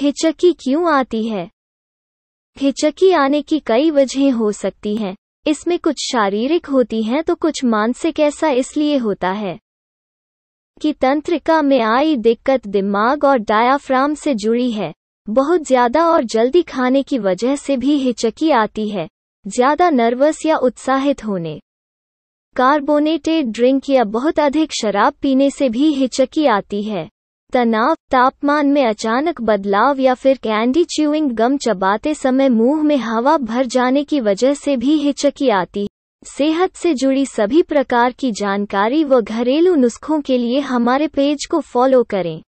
हिचकी क्यों आती है हिचकी आने की कई वजहें हो सकती हैं इसमें कुछ शारीरिक होती हैं तो कुछ मानसिक ऐसा इसलिए होता है कि तंत्रिका में आई दिक्कत दिमाग और डायाफ्राम से जुड़ी है बहुत ज्यादा और जल्दी खाने की वजह से भी हिचकी आती है ज्यादा नर्वस या उत्साहित होने कार्बोनेटेड ड्रिंक या बहुत अधिक शराब पीने से भी हिचकी आती है तनाव तापमान में अचानक बदलाव या फिर कैंडी च्यूइंग गम चबाते समय मुंह में हवा भर जाने की वजह से भी हिचकी आती सेहत से जुड़ी सभी प्रकार की जानकारी व घरेलू नुस्खों के लिए हमारे पेज को फॉलो करें